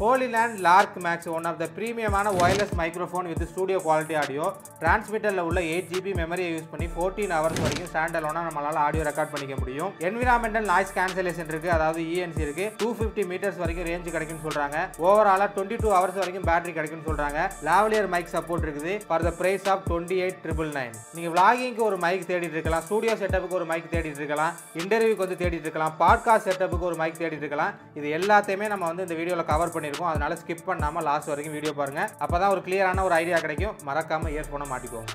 Holy Land Lark Max one of the ப்ரீமியமான wireless microphone with studio quality audio டிரான்ஸ்மிட்டரில் உள்ள eight GB மெமரியை use பண்ணி ஃபோர்டீன் ஹவர்ஸ் வரைக்கும் ஸ்டாண்ட் அலோனாக நம்மளால் ஆடியோ ரெக்கார்ட் பண்ணிக்க முடியும் என்விரான்மெண்டல் நாய்ஸ் கேன்சலேஷன் இருக்குது அதாவது இஎன்சி இருக்குது டூ ஃபிஃப்டி மீட்டர்ஸ் வரைக்கும் ரேஞ்ச் கிடைக்கும்னு சொல்கிறாங்க ஓவராலாக டுவெண்ட்டி டூ ஹவர்ஸ் வரைக்கும் பேட்டரி கிடைக்கும்னு சொல்கிறாங்க லாவலியர் மைக் சப்போர்ட் இருக்குது for the price of twenty eight triple nine நீங்கள் விளாகிங்க்கு ஒரு மைக் தேடிட்டு இருக்கலாம் ஸ்டூடியோ செட்டப்புக்கு ஒரு மைக் தேடிட்டு இருக்கலாம் இன்டர்வியூக்கு வந்து தேடிட்டு இருக்கலாம் பாட்காஸ்ட் செட்டப்புக்கு ஒரு மைக் தேடிட்டு இருக்கலாம் இது எல்லாத்தையுமே நம்ம வந்து இந்த வீடியோவில் கவர் பண்ணி பண்ணியிருக்கோம் அதனால் ஸ்கிப் பண்ணாமல் லாஸ்ட் வரைக்கும் வீடியோ பாருங்கள் அப்போ தான் ஒரு கிளியரான ஒரு ஐடியா கிடைக்கும் மறக்காமல் இயர்ஃபோனை மாட்டிக்கோங்க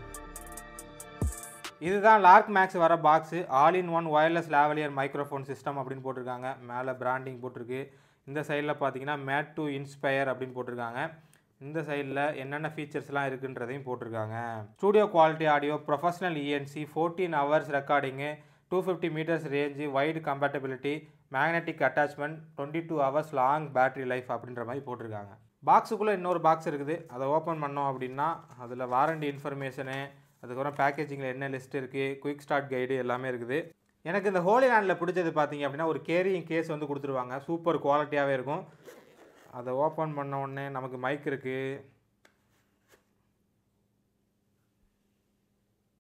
இதுதான் லார்க் மேக்ஸ் வர box all in one wireless lavalier microphone system அப்படின்னு போட்டிருக்காங்க மேலே பிராண்டிங் போட்டிருக்கு இந்த சைடில் பார்த்தீங்கன்னா மேட் டூ இன்ஸ்பயர் அப்படின்னு போட்டிருக்காங்க இந்த சைடில் என்னென்ன ஃபீச்சர்ஸ்லாம் இருக்குன்றதையும் போட்டிருக்காங்க studio quality audio professional ENC fourteen hours recording two fifty meters range wide compatibility magnetic attachment twenty two hours long battery life அப்படின்ற மாதிரி போட்டிருக்காங்க பாக்ஸுக்குள்ளே இன்னொரு பாக்ஸ் இருக்குது அதை ஓப்பன் பண்ணோம் அப்படின்னா அதில் வாரண்டி இன்ஃபர்மேஷனு அதுக்கப்புறம் பேக்கேஜிங்கில் என்ன லிஸ்ட் இருக்குது குயிக் ஸ்டார்ட் கைடு எல்லாமே இருக்குது எனக்கு இந்த ஹோலி லேண்டில் பிடிச்சது பார்த்தீங்க அப்படின்னா ஒரு கேரியிங் கேஸ் வந்து கொடுத்துருவாங்க சூப்பர் குவாலிட்டியாகவே இருக்கும் அதை ஓப்பன் பண்ண உடனே நமக்கு மைக் இருக்குது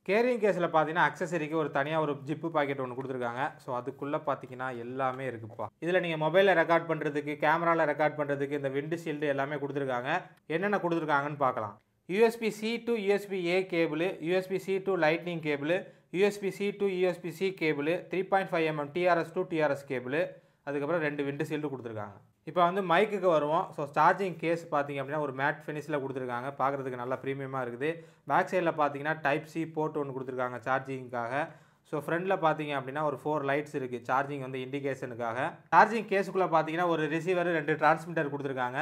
கேரிங் கேஸில் பார்த்தீங்கன்னா அக்சசரிக்கு ஒரு தனியாக ஒரு ஜிப்பு பாக்கெட் ஒன்று கொடுத்துருக்காங்க ஸோ அதுக்குள்ளே பார்த்தீங்கன்னா எல்லாமே இருக்குப்பா இதில் நீங்கள் மொபைலில் ரெக்கார்ட் பண்ணுறதுக்கு கேமராவில் ரெக்கார்ட் பண்ணுறதுக்கு இந்த விண்டு ஷீல்டு எல்லாமே கொடுத்துருக்காங்க என்னென்ன கொடுத்துருக்காங்கன்னு பார்க்கலாம் USB C to USB A cable USB C to lightning cable USB C to USB C cable three point five mm TRS to TRS cable அதுக்கப்புறம் ரெண்டு விண்டு ஷீல்டு கொடுத்துருக்காங்க இப்போ வந்து மைக்குக்கு வருவோம் ஸோ சார்ஜிங் கேஸ் பார்த்திங்க அப்படின்னா ஒரு மேட் ஃபினிஷில் கொடுத்துருக்காங்க பார்க்குறதுக்கு நல்லா ப்ரீமியமாக இருக்குது பேக் சைடில் பார்த்தீங்கன்னா டைப் சி போர்ட் ஒன்று கொடுத்துருக்காங்க சார்ஜிங்காக ஸோ ஃப்ரண்டில் பார்த்தீங்க அப்படின்னா ஒரு ஃபோர் லைட்ஸ் இருக்குது சார்ஜிங் வந்து இண்டிகேஷனுக்காக சார்ஜிங் கேஸுக்குள்ளே பார்த்தீங்கன்னா ஒரு ரிசீவர் ரெண்டு டிரான்ஸ்மிட்டர் கொடுத்துருக்காங்க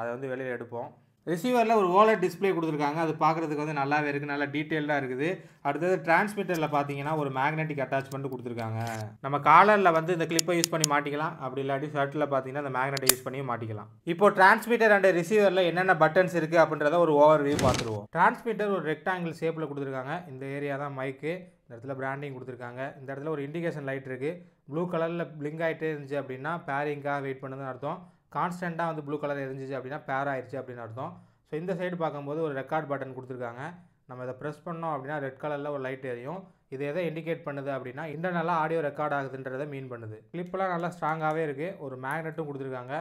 அதை வந்து வெளியில் எடுப்போம் ரிசீவரில் ஒரு ஓலட் டிஸ்பிளே கொடுத்துருக்காங்க அது பார்க்குறதுக்கு வந்து நல்லாவே இருக்குது நல்லா டீட்டெயிலாக இருக்குது அடுத்தது டிரான்ஸ்மிட்டரில் பார்த்தீங்கன்னா ஒரு மேக்னெட்டிக் அட்டாச்மெண்ட் கொடுத்துருக்காங்க நம்ம காலரில் வந்து இந்த கிளிப்பை யூஸ் பண்ணி மாட்டிக்கலாம் அப்படி இல்லாட்டி ஷர்ட்டில் பார்த்தீங்கன்னா அந்த மேக்னெட்டை யூஸ் பண்ணியும் மாட்டிக்கலாம் இப்போ டிரான்ஸ்மிட்டர் அண்ட் ரிசீவரில் என்னென்ன பட்டன்ஸ் இருக்குது அப்படின்றத ஒரு ஓவர் வியூ பார்த்துருவோம் டிரான்ஸ்மிட்டர் ஒரு ரெக்டாங்கிள் ஷேப்பில் கொடுத்துருக்காங்க இந்த ஏரியா தான் மைக்கு இந்த இடத்துல பிராண்டிங் கொடுத்துருக்காங்க இந்த இடத்துல ஒரு இண்டிகேஷன் லைட் இருக்குது ப்ளூ கலரில் பிளிங்க் ஆகிட்டே இருந்துச்சு அப்படின்னா பேரிங்காக வெயிட் பண்ணதுன்னு அர்த்தம் கான்ஸ்டண்ட்டாக வந்து ப்ளூ கலர் எரிஞ்சிச்சு அப்படின்னா பேர் ஆயிடுச்சு அப்படின்னு அர்த்தம் ஸோ இந்த சைடு பார்க்கும்போது ஒரு ரெக்கார்ட் பட்டன் கொடுத்துருக்காங்க நம்ம இதை ப்ரெஸ் பண்ணோம் அப்படின்னா ரெட் கலரில் ஒரு லைட் எரியும் இது எதை இண்டிகேட் பண்ணுது அப்படின்னா இன்டர்னலாக ஆடியோ ரெக்கார்ட் ஆகுதுன்றதை மீன் பண்ணுது கிளிப்பெல்லாம் நல்லா ஸ்ட்ராங்காகவே இருக்குது ஒரு மேக்னெட்டும் கொடுத்துருக்காங்க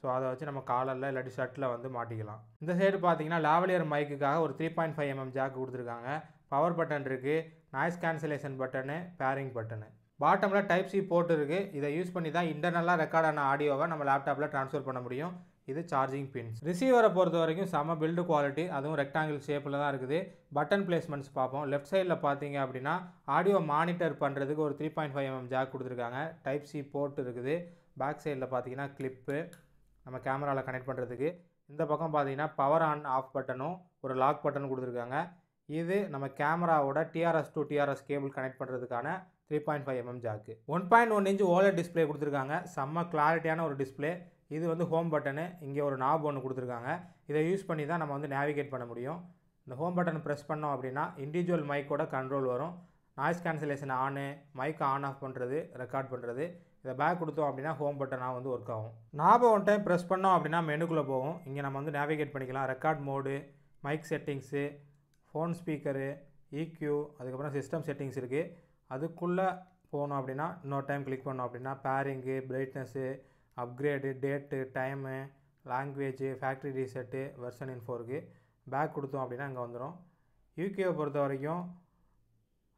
ஸோ அதை வச்சு நம்ம காலரில் இல்லாட்டி ஷர்ட்டில் வந்து மாட்டிக்கலாம் இந்த சைடு பார்த்தீங்கன்னா லாவலியர் மைக்குக்காக ஒரு three point five mm jack கொடுத்துருக்காங்க பவர் பட்டன் இருக்குது noise cancellation button pairing button பாட்டமில் டைப் சி போர்ட் இருக்குது இதை யூஸ் பண்ணி தான் இன்டர்னலாக ரெக்கார்டான ஆடியோவை நம்ம லேப்டாப்பில் ட்ரான்ஸ்ஃபர் பண்ண முடியும் இது சார்ஜிங் பின்ஸ் ரிசீவரை பொறுத்த வரைக்கும் செம பில்டு குவாலிட்டி அதுவும் ரெக்டாங்கிள் ஷேப்பில் தான் இருக்குது பட்டன் பிளேஸ்மெண்ட்ஸ் பார்ப்போம் லெஃப்ட் சைடில் பார்த்தீங்க அப்படின்னா ஆடியோ மானிட்டர் பண்ணுறதுக்கு ஒரு three point five mm jack கொடுத்துருக்காங்க டைப் சி போர்ட் இருக்குது பேக் சைடில் பார்த்தீங்கன்னா கிளிப்பு நம்ம கேமராவில் கனெக்ட் பண்ணுறதுக்கு இந்த பக்கம் பார்த்தீங்கன்னா பவர் ஆன் ஆஃப் பட்டனும் ஒரு லாக் பட்டனும் கொடுத்துருக்காங்க இது நம்ம கேமராவோட TRS to TRS cable connect பண்ணுறதுக்கான three point five mm jack one point one inch OLED display கொடுத்துருக்காங்க செம்ம கிளாரிட்டியான ஒரு டிஸ்பிளே இது வந்து ஹோம் பட்டனு இங்கே ஒரு நாப் ஒன்று கொடுத்துருக்காங்க இதை யூஸ் பண்ணி தான் நம்ம வந்து நேவிகேட் பண்ண முடியும் இந்த ஹோம் பட்டன் ப்ரெஸ் பண்ணோம் அப்படின்னா இண்டிவிஜுவல் மைக்கோட கண்ட்ரோல் வரும் noise cancellation on mic on off பண்ணுறது ரெக்கார்ட் பண்ணுறது இதை பேக் கொடுத்தோம் அப்படின்னா ஹோம் பட்டனாக வந்து ஒர்க் ஆகும் நாபை ஒன் டைம் ப்ரெஸ் பண்ணோம் அப்படின்னா மெனுக்குள்ளே போகும் இங்கே நம்ம வந்து நேவிகேட் பண்ணிக்கலாம் record mode mic settings phone speaker EQ e அதுக்கப்புறம் சிஸ்டம் செட்டிங்ஸ் இருக்குது அதுக்குள்ளே போனோம் அப்படின்னா இன்னொரு டைம் கிளிக் பண்ணோம் அப்படின்னா pairing brightness upgrade date time language factory reset version இன்ஃபோருக்கு பேக் கொடுத்தோம் அப்படின்னா அங்கே வந்துடும் யூகேவை பொறுத்த வரைக்கும்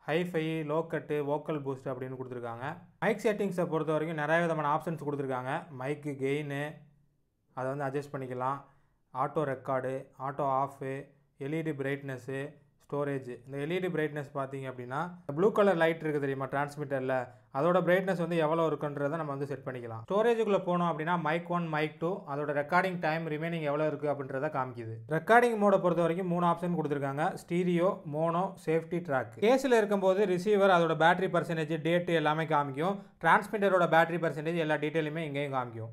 ஹைஃபை லோக்கட்டு வோக்கல் பூஸ்ட் அப்படின்னு கொடுத்துருக்காங்க மைக் செட்டிங்ஸை பொறுத்த வரைக்கும் நிறைய விதமான ஆப்ஷன்ஸ் கொடுத்துருக்காங்க மைக்கு கெயினு அதை வந்து அட்ஜஸ்ட் பண்ணிக்கலாம் auto record auto off LED brightness storage இந்த எல்இடி பிரைட்னஸ் e பார்த்தீங்க அப்படின்னா ப்ளூ கலர் லைட் இருக்குது தெரியுமா டிரான்ஸ்மிட்டரில் அதோட பிரைட்னஸ் வந்து எவ்வளோ இருக்குன்றதை நம்ம வந்து செட் பண்ணிக்கலாம் ஸ்டோரேஜுக்குள்ளே போனோம் அப்படின்னா மைக் ஒன் மைக் டூ அதோட ரெக்கார்டிங் டைம் ரிமைனிங் எவ்வளோ இருக்குது அப்படின்றத காமிக்குது ரெக்கார்டிங் மோடை பொறுத்த வரைக்கும் மூணு ஆப்ஷன் கொடுத்துருக்காங்க ஸ்டீரியோ மோனோ சேஃப்டி ட்ராக் கேஸில் இருக்கும்போது ரிசீவர் அதோட பேட்டரி பர்சன்டேஜ் டேட்டு எல்லாமே காமிக்கும் டிரான்ஸ்மிட்டரோட பேட்டரி பர்சன்டேஜ் எல்லா டீட்டெயிலுமே இங்கேயும் காமிக்கும்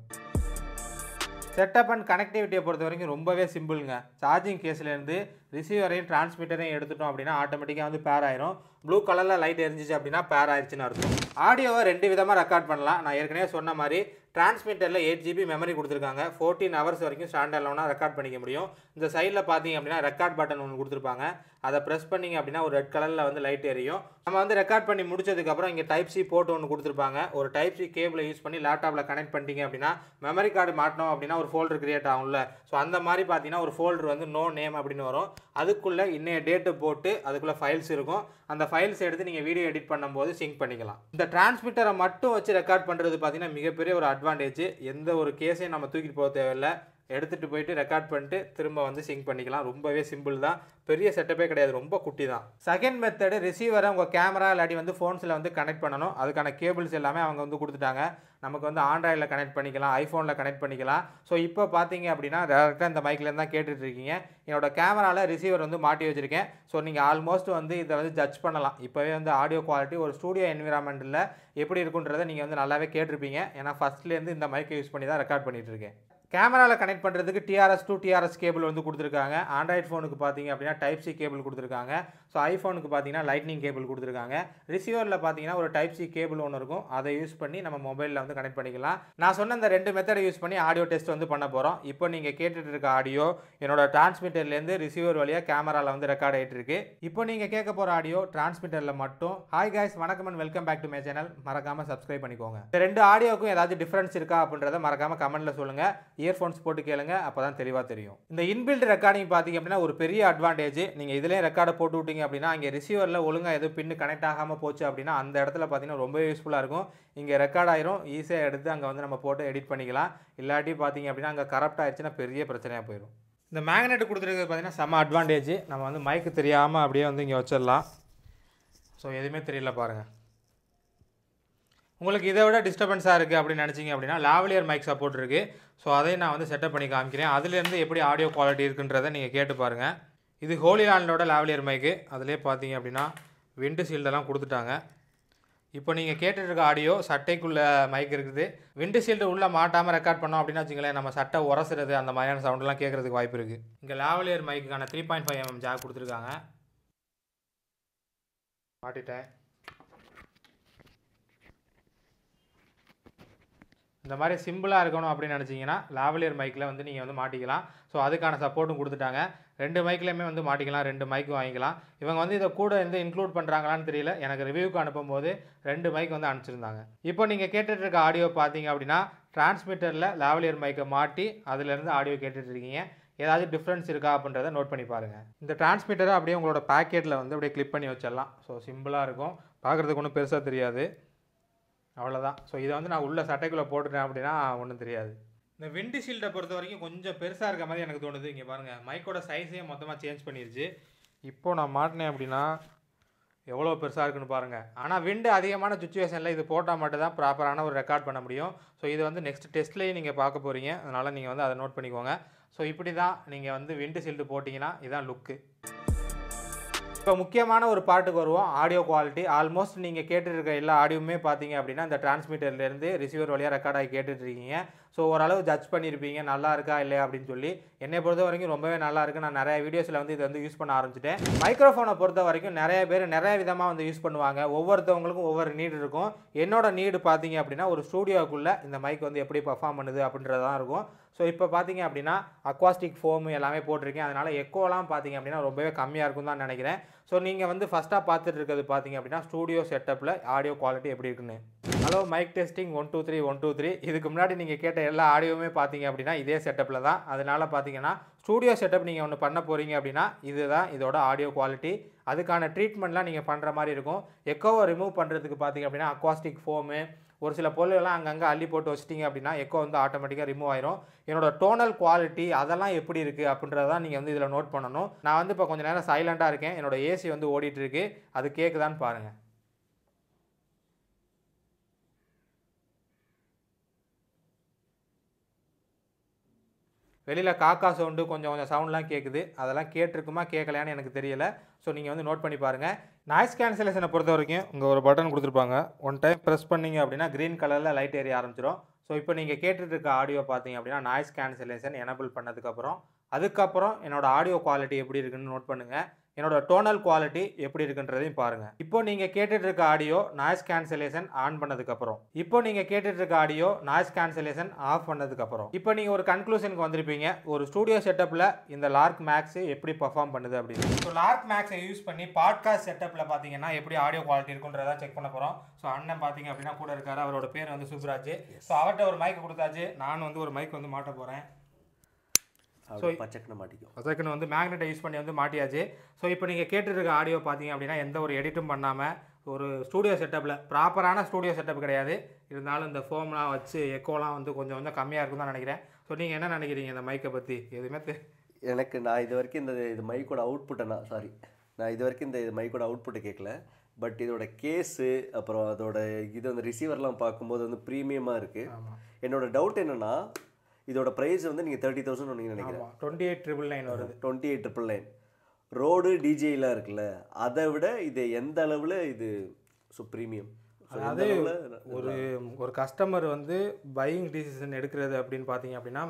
செட்டப் அண்ட் கனெக்டிவிட்டியை பொறுத்த வரைக்கும் ரொம்பவே சிம்பிளுங்க சார்ஜிங் கேஸ்லேருந்து ரிசீவரையும் டிரான்ஸ்மிட்டரையும் எடுத்துட்டோம் அப்படின்னா ஆட்டோமேட்டிக்காக வந்து பேர் ஆயிரும் ப்ளூ கலரில் லைட் எரிஞ்சிச்சு அப்படின்னா பேர் ஆயிடுச்சுன்னு அர்த்தம் ஆடியோவை ரெண்டு விதமாக ரெக்கார்ட் பண்ணலாம் நான் ஏற்கனவே சொன்ன மாதிரி டிரான்ஸ்மிட்டரில் எயிட் ஜிபி மெமரி கொடுத்துருக்காங்க ஃபோர்டீன் ஹவர்ஸ் வரைக்கும் ஸ்டாண்ட் அலோனாக ரெக்கார்ட் பண்ணிக்க முடியும் இந்த சைடில் பார்த்தீங்க அப்படின்னா ரெக்கார்ட் பட்டன் ஒன்று கொடுத்துருப்பாங்க அதை ப்ரெஸ் பண்ணிங்க அப்படின்னா ஒரு ரெட் கலரில் வந்து லைட் எரியும் நம்ம வந்து ரெக்கார்ட் பண்ணி முடிச்சதுக்கப்புறம் இங்கே டைப் சி போட்டு ஒன்று கொடுத்துருப்பாங்க ஒரு டைப் சி கேபிளை யூஸ் பண்ணி லேப்டாப்பில் கனெக்ட் பண்ணிட்டீங்க அப்படின்னா மெமரி கார்டு மாட்டினோம் அப்படின்னா ஒரு ஃபோல்டர் கிரியேட் ஆகும்ல ஸோ அந்த மாதிரி பார்த்தீங்கன்னா ஒரு ஃபோல்டர் வந்து நோ நேம் அப்படின்னு வரும் அதுக்குள்ளே இன்றைய டேட்டு போட்டு அதுக்குள்ளே ஃபைல்ஸ் இருக்கும் அந்த ஃபைல்ஸ் எடுத்து நீங்கள் வீடியோ எடிட் பண்ணும்போது சிங்க் பண்ணிக்கலாம் இந்த டிரான்ஸ்மிட்டரை மட்டும் வச்சு ரெக்கார்ட் பண்ணுறது பார்த்தீங்கன்னா மிகப்பெரிய ஒரு அட்வான்டேஜ் எந்த ஒரு கேஸையும் நம்ம தூக்கிட்டு போக தேவையில்லை எடுத்துகிட்டு போயிட்டு ரெக்கார்ட் பண்ணிட்டு திரும்ப வந்து சிங்க் பண்ணிக்கலாம் ரொம்பவே சிம்பிள் தான் பெரிய செட்டப்பே கிடையாது ரொம்ப குட்டி தான் செகண்ட் மெத்தடு ரிசீவரை உங்கள் கேமரா இல்லாட்டி வந்து ஃபோன்ஸில் வந்து கனெக்ட் பண்ணணும் அதுக்கான கேபிள்ஸ் எல்லாமே அவங்க வந்து கொடுத்துட்டாங்க நமக்கு வந்து ஆண்ட்ராய்டில் கனெக்ட் பண்ணிக்கலாம் ஐஃபோனில் கனெக்ட் பண்ணிக்கலாம் ஸோ இப்போ பார்த்தீங்க அப்படின்னா டேரெக்டாக இந்த மைக்லேருந்து தான் கேட்டுட்ருக்கீங்க என்னோட கேமராவில் ரிசீவர் வந்து மாட்டி வச்சுருக்கேன் ஸோ நீங்கள் ஆல்மோஸ்ட் வந்து இதை வந்து ஜட்ஜ் பண்ணலாம் இப்போவே வந்து ஆடியோ குவாலிட்டி ஒரு ஸ்டூடியோ என்விரான்மெண்ட்டில் எப்படி இருக்குன்றதை நீங்கள் வந்து நல்லாவே கேட்டிருப்பீங்க ஏன்னா ஃபஸ்ட்லேருந்து இந்த மைக்கை யூஸ் பண்ணி தான் ரெக்கார்ட் பண்ணிகிட்ருக்கேன் கேமராவில் கனெக்ட் பண்ணுறதுக்கு டிஆர்எஸ் டூ டிஆர்எஸ் கேபிள் வந்து கொடுத்துருக்காங்க ஆண்ட்ராய்ட் ஃபோனுக்கு பார்த்தீங்க அப்படின்னா டைப் சி கேபிள் கொடுத்துருக்காங்க ஸோ ஐஃபோனுக்கு பார்த்தீங்கன்னா லைட்னிங் கேபிள் கொடுத்துருக்காங்க ரிசீவரில் பார்த்தீங்கன்னா ஒரு டைப் சி கேபிள் ஒன்று இருக்கும் அதை யூஸ் பண்ணி நம்ம மொபைலில் வந்து கனெக்ட் பண்ணிக்கலாம் நான் சொன்ன இந்த ரெண்டு மெத்தடை யூஸ் பண்ணி ஆடியோ டெஸ்ட் வந்து பண்ண போகிறோம் இப்போ நீங்கள் கேட்டுட்டு இருக்க ஆடியோ என்னோட டிரான்ஸ்மிட்டர்லேருந்து ரிசீவர் வழியாக கேமராவில் வந்து ரெக்கார்ட் ஆகிட்டு இருக்கு இப்போ நீங்கள் கேட்க போகிற ஆடியோ டிரான்ஸ்மிட்டரில் மட்டும் ஹாய் காய்ஸ் வணக்கம் and welcome back to my channel மறக்காமல் சப்ஸ்கிரைப் பண்ணிக்கோங்க இந்த ரெண்டு ஆடியோக்கும் ஏதாவது டிஃப்ரென்ஸ் இருக்கா அப்படின்றத மறக்காமல் கமெண்ட்டில் சொல்லுங்கள் இயர்ஃபோன்ஸ் போட்டு கேளுங்க அப்போ தான் தெளிவாக தெரியும் இந்த இன்பில்ட் ரெக்கார்டிங் பார்த்தீங்க அப்படின்னா ஒரு பெரிய அட்வான்டேஜ் நீங்கள் இதிலே ரெக்கார்டை போட்டு விட்டீங்க அப்படின்னா இங்கே ரிசீவரில் ஒழுங்காக எதுவும் பின்னு கனெக்ட் ஆகாமல் போச்சு அப்படின்னா அந்த இடத்துல பார்த்திங்கன்னா ரொம்ப யூஸ்ஃபுல்லாக இருக்கும் இங்கே ரெக்கார்ட் ஆயிரும் ஈஸியாக எடுத்து அங்கே வந்து நம்ம போட்டு எடிட் பண்ணிக்கலாம் இல்லாட்டி பார்த்தீங்க அப்படின்னா அங்கே கரப்ட் ஆயிடுச்சுன்னா பெரிய பிரச்சனையாக போயிடும் இந்த மேக்னெட் கொடுத்துருக்கிறது பார்த்தீங்கன்னா செம்ம அட்வான்டேஜ் நம்ம வந்து மைக்கு தெரியாமல் அப்படியே வந்து இங்கே வச்சிடலாம் ஸோ எதுவுமே தெரியல பாருங்கள் உங்களுக்கு இதை விட டிஸ்டர்பன்ஸாக இருக்குது அப்படின்னு நினச்சிங்க அப்படின்னா லாவலியர் மைக் சப்போர்ட் இருக்குது ஸோ அதையும் நான் வந்து செட்டப் பண்ணி காமிக்கிறேன் அதுலேருந்து எப்படி ஆடியோ குவாலிட்டி இருக்குன்றதை நீங்கள் கேட்டு பாருங்கள் இது ஹோலி லேண்டோட லாவலியர் மைக்கு அதிலே பார்த்தீங்க அப்படின்னா விண்டு ஷீல்டெல்லாம் கொடுத்துட்டாங்க இப்போ நீங்கள் கேட்டுட்ருக்க ஆடியோ சட்டைக்குள்ளே மைக் இருக்குது விண்டு ஷீல்டு உள்ளே மாட்டாமல் ரெக்கார்ட் பண்ணோம் அப்படின்னா வச்சுங்களேன் நம்ம சட்டை உரசுறது அந்த மாதிரியான சவுண்டெல்லாம் கேட்குறதுக்கு வாய்ப்பு இருக்குது இங்கே லாவலியர் மைக்குக்கான three point five mm jack கொடுத்துருக்காங்க மாட்டிட்டேன் இந்த மாதிரி சிம்பிளாக இருக்கணும் அப்படின்னு நினச்சிங்கன்னா லாவலியர் மைக்கில் வந்து நீங்கள் வந்து மாட்டிக்கலாம் ஸோ அதுக்கான சப்போர்ட்டும் கொடுத்துட்டாங்க ரெண்டு மைக்லேயுமே வந்து மாட்டிக்கலாம் ரெண்டு மைக் வாங்கிக்கலாம் இவங்க வந்து இதை கூட வந்து இன்க்ளூட் பண்ணுறாங்களான்னு தெரியல எனக்கு ரிவ்யூக்கு அனுப்பும்போது ரெண்டு மைக் வந்து அனுப்பிச்சிருந்தாங்க இப்போ நீங்கள் கேட்டுட்ருக்க இருக்க ஆடியோ பார்த்தீங்க அப்படின்னா டிரான்ஸ்மிட்டரில் லாவலியர் மைக்கை மாட்டி அதிலேருந்து ஆடியோ கேட்டுட்ருக்கீங்க ஏதாவது டிஃப்ரென்ஸ் இருக்கா அப்படின்றத நோட் பண்ணி பாருங்கள் இந்த டிரான்ஸ்மிட்டரை அப்படியே உங்களோட பேக்கெட்டில் வந்து அப்படியே கிளிக் பண்ணி வச்சிடலாம் ஸோ சிம்பிளாக இருக்கும் பார்க்குறதுக்கு ஒன்றும் பெருசாக தெரியாது அவ்வளோதான் ஸோ இதை வந்து நான் உள்ளே சட்டைக்குள்ளே போட்டுட்டேன் அப்படின்னா ஒன்றும் தெரியாது இந்த விண்டு ஷீல்டை பொறுத்த வரைக்கும் கொஞ்சம் பெருசாக இருக்க மாதிரி எனக்கு தோணுது இங்கே பாருங்கள் மைக்கோட சைஸையும் மொத்தமாக சேஞ்ச் பண்ணிடுச்சு இப்போது நான் மாட்டினேன் அப்படின்னா எவ்வளோ பெருசாக இருக்குன்னு பாருங்கள் ஆனால் விண்டு அதிகமான சுச்சுவேஷனில் இது போட்டால் மட்டும் தான் ப்ராப்பரான ஒரு ரெக்கார்ட் பண்ண முடியும் ஸோ இது வந்து நெக்ஸ்ட் டெஸ்ட்லேயும் நீங்கள் பார்க்க போகிறீங்க அதனால் நீங்கள் வந்து அதை நோட் பண்ணிக்கோங்க ஸோ இப்படி தான் நீங்கள் வந்து விண்டு ஷீல்டு போட்டிங்கன்னா இதுதான் லுக்கு இப்போ முக்கியமான ஒரு பாட்டுக்கு வருவோம் ஆடியோ குவாலிட்டி ஆல்மோஸ்ட் நீங்கள் கேட்டுருக்க எல்லா ஆடியோவுமே பார்த்தீங்க அப்படின்னா இந்த டிரான்ஸ்மிட்டர்லேருந்து ரிசீவர் வழியாக ரெக்கார்ட் ஆகி கேட்டுட்ருக்கீங்க ஸோ ஓரளவு ஜட்ஜ் பண்ணியிருப்பீங்க நல்லா இருக்கா இல்லையா அப்படின்னு சொல்லி என்னை பொறுத்த வரைக்கும் ரொம்பவே நல்லா இருக்குது நான் நிறைய வீடியோஸில் வந்து இதை வந்து யூஸ் பண்ண ஆரம்பிச்சிட்டேன் மைக்ரோஃபோனை பொறுத்த வரைக்கும் நிறைய பேர் நிறைய விதமாக வந்து யூஸ் பண்ணுவாங்க ஒவ்வொருத்தவங்களுக்கும் ஒவ்வொரு நீடு இருக்கும் என்னோட நீடு பார்த்தீங்க அப்படின்னா ஒரு ஸ்டூடியோக்குள்ளே இந்த மைக் வந்து எப்படி பர்ஃபார்ம் பண்ணுது அப்படின்றதான் இருக்கும் ஸோ இப்போ பார்த்தீங்க அப்படின்னா அக்வாஸ்டிக் ஃபோம் எல்லாமே போட்டிருக்கேன் அதனால் எக்கோலாம் பார்த்தீங்க அப்படின்னா ரொம்பவே கம்மியாக இருக்கும் தான் நினைக்கிறேன் ஸோ நீங்கள் வந்து ஃபஸ்ட்டாக பார்த்துட்டு இருக்கிறது பார்த்தீங்க அப்படின்னா ஸ்டூடியோ செட்டப்பில் ஆடியோ குவாலிட்டி எப்படி இருக்குன்னு hello mic testing one two three one two three இதுக்கு முன்னாடி நீங்கள் கேட்ட எல்லா ஆடியோவுமே பார்த்தீங்க அப்படின்னா இதே செட்டப்பில் தான் அதனால் பார்த்தீங்கன்னா ஸ்டூடியோ செட்டப் நீங்கள் ஒன்று பண்ண போகிறீங்க அப்படின்னா இதுதான் இதோட ஆடியோ குவாலிட்டி அதுக்கான ட்ரீட்மெண்ட்லாம் நீங்கள் பண்ணுற மாதிரி இருக்கும் எக்கோவை ரிமூவ் பண்ணுறதுக்கு பார்த்தீங்க அப்படின்னா அக்வாஸ்டிக் ஃபோமு ஒரு சில பொருளெல்லாம் அங்கங்கே அள்ளி போட்டு வச்சிட்டிங்க அப்படின்னா எக்கோ வந்து ஆட்டோமேட்டிக்காக ரிமூவ் ஆயிரும் என்னோட டோனல் குவாலிட்டி அதெல்லாம் எப்படி இருக்குது அப்படின்றதான் நீங்கள் வந்து இதில் நோட் பண்ணணும் நான் வந்து இப்போ கொஞ்சம் நேரம் சைலண்ட்டாக இருக்கேன் என்னோட ஏசி வந்து ஓடிட்டுருக்கு அது கேட்குதான்னு பாருங்கள் வெளியில் காக்கா சவுண்டு கொஞ்சம் கொஞ்சம் சவுண்ட்லாம் கேட்குது அதெல்லாம் கேட்டிருக்குமா கேட்கலையான்னு எனக்கு தெரியலை ஸோ நீங்கள் வந்து நோட் பண்ணி பாருங்கள் நாய்ஸ் கேன்சலேஷனை பொறுத்த வரைக்கும் இங்கே ஒரு பட்டன் கொடுத்துருப்பாங்க ஒன் டைம் ப்ரெஸ் பண்ணிங்க அப்படின்னா க்ரீன் கலரில் லைட் ஏரிய ஆரம்பிச்சிடும் ஸோ இப்போ நீங்கள் கேட்டுட்டு இருக்க ஆடியோ பார்த்தீங்க அப்படின்னா நாய்ஸ் கேன்சலேஷன் எனபிள் பண்ணதுக்கப்புறம் அதுக்கப்புறம் என்னோடய ஆடியோ குவாலிட்டி எப்படி இருக்குன்னு நோட் பண்ணுங்கள் என்னோட டோனல் குவாலிட்டி எப்படி இருக்குன்றதையும் பாருங்கள் இப்போ நீங்கள் கேட்டுட்டு இருக்க ஆடியோ நாய்ஸ் கேன்சலேஷன் ஆன் பண்ணதுக்கப்புறம் இப்போ நீங்கள் கேட்டுட்டு இருக்க ஆடியோ நாய்ஸ் கேன்சலேஷன் ஆஃப் பண்ணதுக்கப்புறம் இப்போ நீங்கள் ஒரு கன்க்ளூஷனுக்கு வந்திருப்பீங்க ஒரு ஸ்டூடியோ செட்டப்பில் இந்த லார்க் மேக்ஸ் எப்படி பர்ஃபார்ம் பண்ணுது அப்படின்னு ஸோ லார்க் மேக்ஸை யூஸ் பண்ணி பாட்காஸ்ட் செட்டப்பில் பார்த்தீங்கன்னா எப்படி ஆடியோ குவாலிட்டி இருக்குன்றதான் செக் பண்ண போகிறோம் ஸோ அண்ணன் பார்த்தீங்க அப்படின்னா கூட இருக்காரு அவரோட பேர் வந்து சுப்ராஜ் ஸோ அவர்கிட்ட ஒரு மைக் கொடுத்தாச்சு நான் வந்து ஒரு மைக் வந்து மாட்ட போகிறேன் ஸோ பச்சக்கனை மாட்டிக்கும் பச்சக்கனை வந்து மேக்னெட்டை யூஸ் பண்ணி வந்து மாட்டியாச்சு ஸோ இப்போ நீங்கள் கேட்டுருக்க ஆடியோ பார்த்தீங்க அப்படின்னா எந்த ஒரு எடிட்டும் பண்ணாமல் ஒரு ஸ்டூடியோ செட்டப்பில் ப்ராப்பரான ஸ்டூடியோ செட்டப் கிடையாது இருந்தாலும் இந்த ஃபோம்லாம் வச்சு எக்கோலாம் வந்து கொஞ்சம் கொஞ்சம் கம்மியாக இருக்கும் தான் நினைக்கிறேன் ஸோ நீங்கள் என்ன நினைக்கிறீங்க இந்த மைக்கை பற்றி எதுவுமே எனக்கு நான் இது வரைக்கும் இந்த இது மைக்கோட அவுட்புட்டை நான் சாரி நான் இது வரைக்கும் இந்த இது மைக்கோட அவுட்புட்டை கேட்கல பட் இதோட கேஸு அப்புறம் அதோட இது அந்த ரிசீவர்லாம் பார்க்கும்போது வந்து ப்ரீமியமாக இருக்குது என்னோடய டவுட் என்னென்னா இதோட ப்ரைஸ் வந்து நீங்கள் தேர்ட்டி தௌசண்ட் நீங்கள் நினைக்கிறேன் டுவெண்ட்டி எயிட் ட்ரிபிள் நைன் வருது twenty eight triple nine Rode டிஜேலாம் இருக்குல்ல அதை விட இது எந்த அளவில் இது ஸோ ப்ரீமியம் அதாவது ஒரு ஒரு கஸ்டமர் வந்து பையிங் டிசிஷன் எடுக்கிறது அப்படின்னு பார்த்தீங்க அப்படின்னா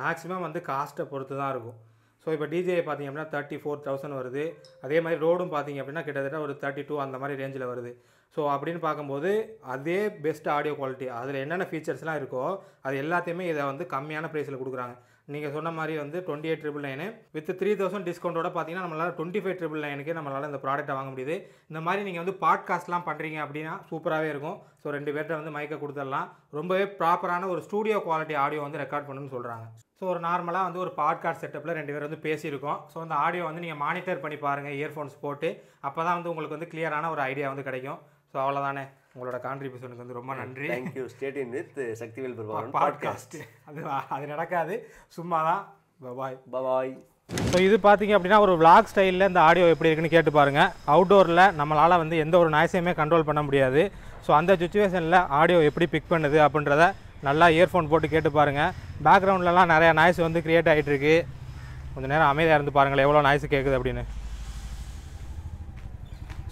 மேக்ஸிமம் வந்து காஸ்ட்டை பொறுத்து தான் இருக்கும் ஸோ இப்போ டிஜே பார்த்தீங்க அப்படின்னா தேர்ட்டி ஃபோர் தௌசண்ட் வருது அதே மாதிரி ரோடும் பார்த்தீங்க அப்படின்னா கிட்டத்தட்ட ஒரு தேர்ட்டி டூ அந்த மாதிரி ரேஞ்சில் வருது ஸோ அப்படின்னு பார்க்கும்போது அதே பெஸ்ட் ஆடியோ குவாலிட்டி அதில் என்னென்ன ஃபீச்சர்ஸ்லாம் இருக்கோ அது எல்லாத்தையுமே இதை வந்து கம்மியான ப்ரைஸில் கொடுக்குறாங்க நீங்கள் சொன்ன மாதிரி வந்து twenty eight triple nine with three thousand டிஸ்கவுண்ட்டோட பார்த்தீங்கன்னா நம்மளால் டுவெண்ட்டி ஃபைவ் ட்ரிபிள் நைனுக்கு நம்மளால் இந்த ப்ராடக்ட்டை வாங்க முடியுது இந்த மாதிரி நீங்கள் வந்து பாட்காஸ்ட்லாம் பண்ணுறீங்க அப்படின்னா சூப்பராகவே இருக்கும் ஸோ ரெண்டு பேர்கிட்ட வந்து மைக்கை கொடுத்துடலாம் ரொம்பவே ப்ராப்பரான ஒரு ஸ்டூடியோ குவாலிட்டி ஆடியோ வந்து ரெக்கார்ட் பண்ணணும்னு சொல்கிறாங்க ஸோ ஒரு நார்மலாக வந்து ஒரு பாட்காஸ்ட் செட்டப்பில் ரெண்டு பேர் வந்து பேசியிருக்கோம் ஸோ அந்த ஆடியோ வந்து நீங்கள் மானிட்டர் பண்ணி பாருங்கள் இயர்ஃபோன்ஸ் போட்டு அப்போ தான் வந்து உங்களுக்கு வந்து கிளியரான ஒரு ஐடியா வந்து கிடைக்கும் ஸோ அவ்வளோதானே உங்களோட கான்ட்ரிபியூஷனுக்கு வந்து ரொம்ப நன்றி thank you state in with Sakthivel Perumal podcast அது அது நடக்காது சும்மா தான் பபாய் பபாய் ஸோ இது பார்த்தீங்க அப்படின்னா ஒரு விளாக் ஸ்டைலில் இந்த ஆடியோ எப்படி இருக்குன்னு கேட்டு பாருங்கள் அவுட்டோரில் நம்மளால் வந்து எந்த ஒரு நாய்ஸையுமே கண்ட்ரோல் பண்ண முடியாது ஸோ அந்த சுச்சுவேஷனில் ஆடியோ எப்படி பிக் பண்ணுது அப்படின்றத நல்லா இயர்ஃபோன் போட்டு கேட்டு பாருங்கள் பேக்ரவுண்ட்லலாம் நிறையா நாய்ஸ் வந்து க்ரியேட் ஆகிட்டுருக்கு கொஞ்சம் நேரம் அமைதியாக இருந்து பாருங்கள் எவ்வளோ நாய்ஸ் கேட்குது அப்படின்னு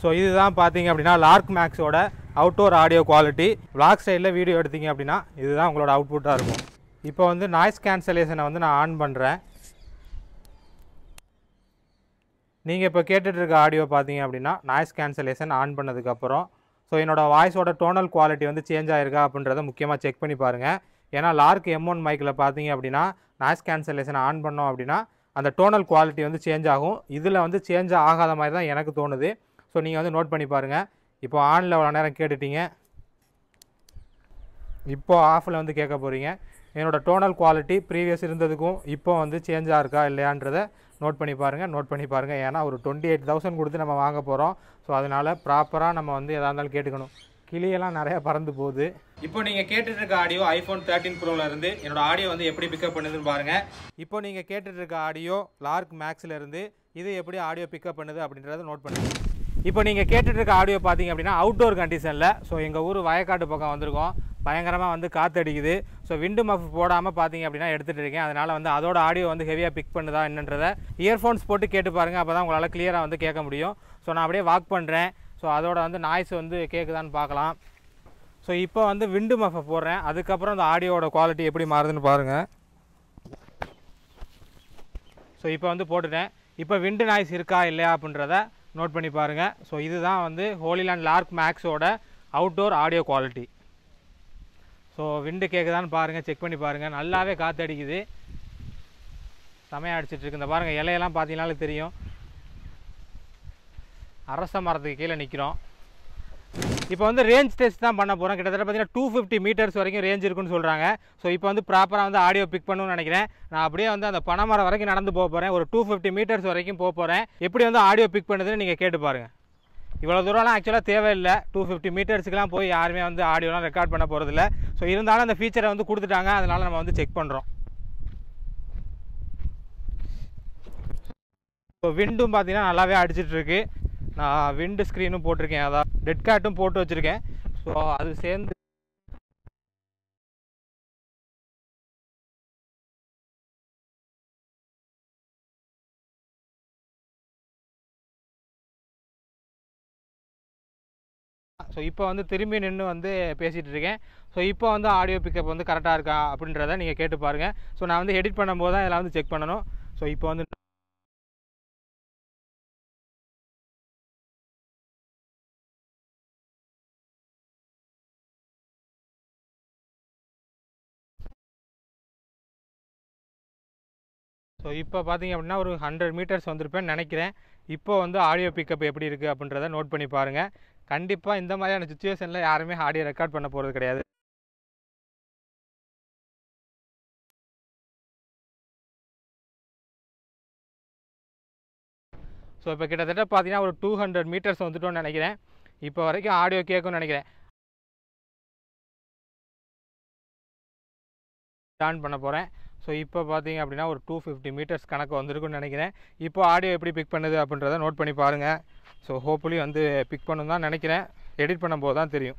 ஸோ இதுதான் பார்த்தீங்க அப்படின்னா லார்க் மேக்ஸோட அவுட்டோர் ஆடியோ குவாலிட்டி பிளாக் ஸ்டைலில் வீடியோ எடுத்தீங்க அப்படின்னா இதுதான் உங்களோட அவுட்புட்டாக இருக்கும் இப்போ வந்து நாய்ஸ் கேன்சலேஷனை வந்து நான் ஆன் பண்ணுறேன் நீங்கள் இப்போ கேட்டுட்ருக்க ஆடியோ பார்த்தீங்க அப்படின்னா நாய்ஸ் கேன்சலேஷன் ஆன் பண்ணதுக்கப்புறம் ஸோ என்னோடய வாய்ஸோட டோனல் குவாலிட்டி வந்து சேஞ்ச் ஆகிருக்கா அப்படின்றத முக்கியமாக செக் பண்ணி பாருங்கள் ஏன்னா லார்க் எம் ஒன் மைக்கில் பார்த்தீங்க அப்படின்னா நாய்ஸ் கேன்சலேஷன் ஆன் பண்ணோம் அப்படின்னா அந்த டோனல் குவாலிட்டி வந்து சேஞ்ச் ஆகும் இதில் வந்து சேஞ்ச் ஆகாத மாதிரி தான் எனக்கு தோணுது ஸோ நீங்கள் வந்து நோட் பண்ணி பாருங்கள் இப்போ ஆனில் அவ்வளோ நேரம் கேட்டுட்டீங்க இப்போது ஆஃபில் வந்து கேட்க போகிறீங்க என்னோடய டோனல் குவாலிட்டி ப்ரீவியஸ் இருந்ததுக்கும் இப்போ வந்து சேஞ்சாக இருக்கா இல்லையான்றதை நோட் பண்ணி பாருங்கள் நோட் பண்ணி பாருங்கள் ஏன்னா ஒரு டுவெண்ட்டி எயிட் தௌசண்ட் கொடுத்து நம்ம வாங்க போகிறோம் ஸோ அதனால் ப்ராப்பராக நம்ம வந்து எதாக இருந்தாலும் கேட்டுக்கணும் கிளியெல்லாம் நிறையா பறந்து போகுது இப்போ நீங்கள் கேட்டுட்ருக்க ஆடியோ ஐஃபோன் தேர்ட்டின் ப்ரோவிலேருந்து என்னோடய ஆடியோ வந்து எப்படி பிக்கப் பண்ணுதுன்னு பாருங்கள் இப்போ நீங்கள் கேட்டுட்ருக்க ஆடியோ லார்க் இருந்து இது எப்படி ஆடியோ பிக்கப் பண்ணுது அப்படின்றத நோட் பண்ணுங்கள் இப்போ நீங்கள் இருக்க ஆடியோ பார்த்தீங்க அப்படின்னா அவுட்டோர் கண்டிஷனில் ஸோ எங்கள் ஊர் வயக்காட்டு பக்கம் வந்திருக்கோம் பயங்கரமாக வந்து காற்றடிக்குது ஸோ விண்டு மஃப் போடாமல் பார்த்தீங்க அப்படின்னா எடுத்துகிட்டு இருக்கேன் அதனால் வந்து அதோட ஆடியோ வந்து ஹெவியாக பிக் பண்ணுதா என்னன்றதை இயர்ஃபோன்ஸ் போட்டு கேட்டு பாருங்கள் அப்போ தான் உங்களால் கிளியராக வந்து கேட்க முடியும் ஸோ நான் அப்படியே வாக் பண்ணுறேன் ஸோ அதோட வந்து நாய்ஸ் வந்து கேட்குதான்னு பார்க்கலாம் ஸோ இப்போ வந்து விண்டு மஃப் போடுறேன் அதுக்கப்புறம் அந்த ஆடியோட குவாலிட்டி எப்படி மாறுதுன்னு பாருங்கள் ஸோ இப்போ வந்து போட்டுட்டேன் இப்போ விண்டு நாய்ஸ் இருக்கா இல்லையா அப்படின்றத நோட் பண்ணி பாருங்கள் ஸோ இதுதான் வந்து ஹோலிலேண்ட் லார்க் மேக்ஸோட outdoor audio quality so wind கேட்குதான்னு பாருங்கள் செக் பண்ணி பாருங்கள் நல்லாவே காற்று அடிக்குது செமையாக அடிச்சிட்ருக்கு இந்த பாருங்கள் இலையெல்லாம் பார்த்தீங்கனாலே தெரியும் அரச மரத்துக்கு கீழே நிற்கிறோம் இப்போ வந்து ரேஞ்ச் டெஸ்ட் தான் பண்ண போகிறோம் கிட்டத்தட்ட பார்த்தீங்கன்னா டூ ஃபிஃப்டி மீட்டர்ஸ் வரைக்கும் ரேஞ்ச் இருக்குன்னு சொல்கிறாங்க ஸோ இப்போ வந்து ப்ராப்பராக வந்து ஆடியோ பிக் பண்ணணும்னு நினைக்கிறேன் நான் அப்படியே வந்து அந்த பனைமரம் வரைக்கும் நடந்து போக போகிறேன் ஒரு டூ ஃபிஃப்டி மீட்டர்ஸ் வரைக்கும் போக போகிறேன் எப்படி வந்து ஆடியோ பிக் பண்ணுதுன்னு நீங்கள் கேட்டு பாருங்கள் இவ்வளோ தூரம்லாம் ஆக்சுவலாக தேவையில்லை டூ ஃபிஃப்டி மீட்டர்ஸுக்குலாம் போய் யாருமே வந்து ஆடியோலாம் ரெக்கார்ட் பண்ண போகிறதில்ல ஸோ இருந்தாலும் அந்த ஃபீச்சரை வந்து கொடுத்துட்டாங்க அதனால் நம்ம வந்து செக் பண்ணுறோம் இப்போ விண்டும் பார்த்தீங்கன்னா நல்லாவே அடிச்சிட்ருக்கு நான் விண்டு ஸ்க்ரீனும் போட்டிருக்கேன் அதான் டெட் கார்ட்டும் போட்டு வச்சுருக்கேன் ஸோ அது சேர்ந்து ஸோ இப்போ வந்து திரும்பி நின்று வந்து பேசிகிட்டு இருக்கேன் ஸோ இப்போ வந்து ஆடியோ பிக்கப் வந்து கரெக்டாக இருக்கா அப்படின்றத நீங்கள் கேட்டு பாருங்கள் ஸோ நான் வந்து எடிட் பண்ணும்போது தான் இதெல்லாம் வந்து செக் பண்ணணும் ஸோ இப்போ வந்து ஸோ இப்போ பார்த்தீங்க அப்படின்னா ஒரு ஹண்ட்ரட் மீட்டர்ஸ் வந்திருப்பேன்னு நினைக்கிறேன் இப்போ வந்து ஆடியோ பிக்கப் எப்படி இருக்குது அப்படின்றத நோட் பண்ணி பாருங்கள் கண்டிப்பாக இந்த மாதிரியான சுச்சுவேஷனில் யாருமே ஆடியோ ரெக்கார்ட் பண்ண போகிறது கிடையாது ஸோ இப்போ கிட்டத்தட்ட பார்த்தீங்கன்னா ஒரு டூ ஹண்ட்ரட் மீட்டர்ஸ் வந்துட்டோம்னு நினைக்கிறேன் இப்போ வரைக்கும் ஆடியோ கேட்கும்னு நினைக்கிறேன் ஸ்டான் பண்ண போகிறேன் ஸோ இப்போ பார்த்தீங்க அப்படின்னா ஒரு டூ ஃபிஃப்டி மீட்டர்ஸ் கணக்கு வந்திருக்குன்னு நினைக்கிறேன் இப்போ ஆடியோ எப்படி பிக் பண்ணுது அப்படின்றத நோட் பண்ணி பாருங்கள் ஸோ ஹோப்ஃபுல்லி வந்து பிக் பண்ணணும் தான் நினைக்கிறேன் எடிட் பண்ணும்போது தான் தெரியும்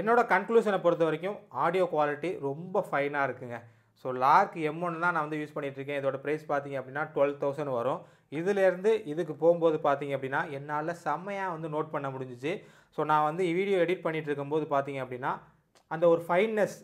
என்னோடய கன்க்ளூஷனை பொறுத்த வரைக்கும் ஆடியோ குவாலிட்டி ரொம்ப ஃபைனாக இருக்குங்க ஸோ லார்க் எம் ஒன்று தான் நான் வந்து யூஸ் பண்ணிகிட்ருக்கேன் இதோட ப்ரைஸ் பார்த்தீங்க அப்படின்னா டுவெல் தௌசண்ட் வரும் இதுலேருந்து இதுக்கு போகும்போது பார்த்தீங்க அப்படின்னா என்னால் செம்மையாக வந்து நோட் பண்ண முடிஞ்சிச்சு ஸோ நான் வந்து வீடியோ எடிட் பண்ணிகிட்டு இருக்கும்போது பார்த்தீங்க அப்படின்னா அந்த ஒரு ஃபைன்னஸ்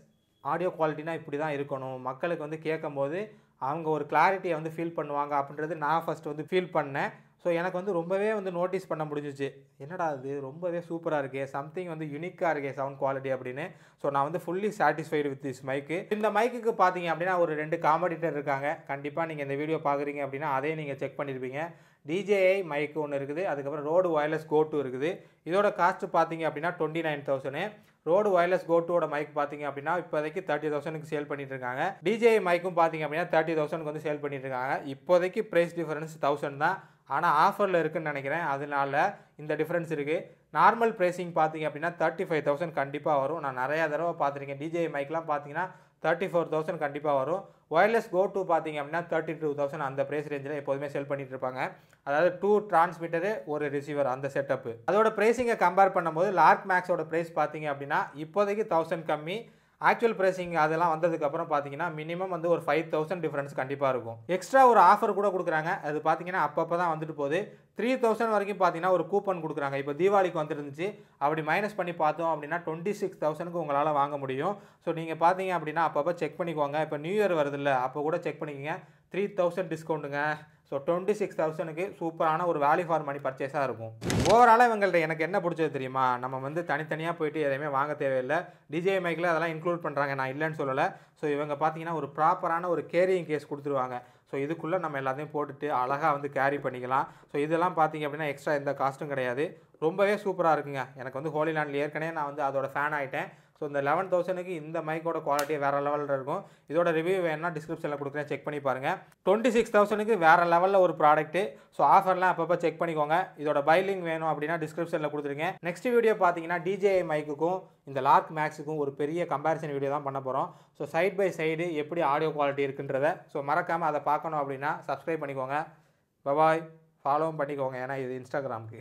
ஆடியோ குவாலிட்டினா இப்படி தான் இருக்கணும் மக்களுக்கு வந்து கேட்கும்போது அவங்க ஒரு கிளாரிட்டியை வந்து ஃபீல் பண்ணுவாங்க அப்படின்றது நான் ஃபஸ்ட் வந்து ஃபீல் பண்ணேன் ஸோ எனக்கு வந்து ரொம்பவே வந்து நோட்டீஸ் பண்ண முடிஞ்சிச்சு என்னடா அது ரொம்பவே சூப்பராக இருக்கே சம்திங் வந்து யூனிக்காக இருக்கே சவுண்ட் குவாலிட்டி அப்படின்னு ஸோ நான் வந்து fully satisfied with this mic இந்த மைக்குக்கு பார்த்தீங்க அப்படின்னா ஒரு ரெண்டு காமெடிட்டர் இருக்காங்க கண்டிப்பாக நீங்கள் இந்த வீடியோ பார்க்குறீங்க அப்படின்னா அதையும் நீங்கள் செக் பண்ணியிருப்பீங்க டிஜேஐ மைக்கு ஒன்று இருக்குது அதுக்கப்புறம் ரோடு ஒயர்லெஸ் கோ டூ இருக்குது இதோட காஸ்ட் பார்த்தீங்க அப்படின்னா twenty nine thousand Rode wireless go mic பார்த்தீங்க அப்படின்னா இப்போதைக்கு தேர்ட்டி தௌசண்ட்க்கு சேல் பண்ணிட்டு இருக்காங்க டிஜேஐ மைக்கும் பார்த்தீங்க அப்படின்னா தேர்ட்டி தௌசண்ட் வந்து சேல் பண்ணிட்டு இருக்காங்க இப்போதைக்கு ப்ரைஸ் டிஃபரன்ஸ் தௌசண்ட் தான் ஆனால் ஆஃபரில் இருக்குன்னு நினைக்கிறேன் அதனால இந்த டிஃப்ரென்ஸ் இருக்குது நார்மல் ப்ரைஸிங் பார்த்தீங்க அப்படின்னா தேர்ட்டி ஃபைவ் தௌசண்ட் கண்டிப்பாக வரும் நான் நிறையா தடவை பார்த்துருக்கேன் டிஜேஐ மைக்லாம் பார்த்தீங்கன்னா தேர்ட்டி ஃபோர் தௌசண்ட் கண்டிப்பாக வரும் ஒயர்லெஸ் கோ டூ பார்த்திங்க அப்படின்னா தேர்ட்டி டூ தௌசண்ட் அந்த ப்ரைஸ் ரேஞ்சில் எப்போதுமே செல் பண்ணிட்டு இருப்பாங்க அதாவது டூ டிரான்ஸ்மிட்டரு ஒரு ரிசீவர் அந்த செட்டப்பு அதோட ப்ரைஸிங்கை கம்பேர் பண்ணும்போது லார்க் மேக்ஸோட ப்ரைஸ் பார்த்திங்க அப்படின்னா இப்போதைக்கு தௌசண்ட் கம்மி ஆக்சுவல் ப்ரைஸிங் அதெல்லாம் வந்ததுக்கப்புறம் பார்த்தீங்கன்னா மினிமம் வந்து ஒரு ஃபைவ் தௌசண்ட் டிஃப்ரென்ஸ் கண்டிப்பாக இருக்கும் எக்ஸ்ட்ரா ஒரு ஆஃபர் கூட கொடுக்குறாங்க அது பார்த்தீங்கன்னா அப்பப்போ தான் வந்துட்டு போகுது த்ரீ தௌசண்ட் வரைக்கும் பார்த்தீங்கன்னா ஒரு கூப்பன் கொடுக்குறாங்க இப்போ தீபாவளிக்கு வந்துருந்துச்சு அப்படி மைனஸ் பண்ணி பார்த்தோம் அப்படின்னா டுவெண்ட்டி சிக்ஸ் தௌசண்ட்க்கு உங்களால் வாங்க முடியும் ஸோ நீங்கள் பார்த்தீங்க அப்படின்னா அப்பப்போ செக் பண்ணிக்கோங்க இப்போ நியூ இயர் இல்லை அப்போ கூட செக் பண்ணிக்கோங்க த்ரீ தௌசண்ட் டிஸ்கவுண்ட்டுங்க ஸோ டுவெண்ட்டி சிக்ஸ் தௌசண்ட்க்கு சூப்பரான ஒரு வேல்யூ ஃபார் மணி பர்ச்சேஸாக இருக்கும் ஓவராலாக இவங்கள்ட்ட எனக்கு என்ன பிடிச்சது தெரியுமா நம்ம வந்து தனித்தனியாக போயிட்டு எதையுமே வாங்க தேவையில்லை டிஜே மைக்கில் அதெல்லாம் இன்க்ளூட் பண்ணுறாங்க நான் இல்லைன்னு சொல்லலை ஸோ இவங்க பார்த்தீங்கன்னா ஒரு ப்ராப்பரான ஒரு கேரியிங் கேஸ் கொடுத்துருவாங்க ஸோ இதுக்குள்ளே நம்ம எல்லாத்தையும் போட்டுட்டு அழகாக வந்து கேரி பண்ணிக்கலாம் ஸோ இதெல்லாம் பார்த்திங்க அப்படின்னா எக்ஸ்ட்ரா எந்த காஸ்ட்டும் கிடையாது ரொம்பவே சூப்பராக இருக்குங்க எனக்கு வந்து ஹோலி லேண்டில் ஏற்கனவே நான் வந்து அதோட ஃபேன் ஆகிட்டேன் ஸோ இந்த லெவன் தௌசண்ட்க்கு இந்த மைக்கோட குவாலிட்டி வேறு லெவலில் இருக்கும் இதோட ரிவ்யூ வேணால் டிஸ்கிரிப்ஷனில் கொடுக்குறேன் செக் பண்ணி பாருங்கள் டுவெண்ட்டி சிக்ஸ் தௌசண்ட்க்கு வேறு லெவலில் ஒரு ப்ராடக்ட்டு ஸோ ஆஃபர்லாம் அப்பப்போ செக் பண்ணிக்கோங்க இதோட பைலிங் வேணும் அப்படின்னா டிஸ்கிரிப்ஷனில் கொடுத்துருங்க நெக்ஸ்ட் வீடியோ பார்த்தீங்கன்னா டிஜேஐ மைக்குக்கும் இந்த லார்க் மேக்ஸுக்கும் ஒரு பெரிய கம்பேரிசன் வீடியோ தான் பண்ண போகிறோம் ஸோ சைட் பை சைடு எப்படி ஆடியோ குவாலிட்டி இருக்குன்றத ஸோ மறக்காமல் அதை பார்க்கணும் அப்படின்னா சப்ஸ்கிரைப் பண்ணிக்கோங்க பபாய் ஃபாலோவும் பண்ணிக்கோங்க ஏன்னா இது இன்ஸ்டாகிராமுக்கு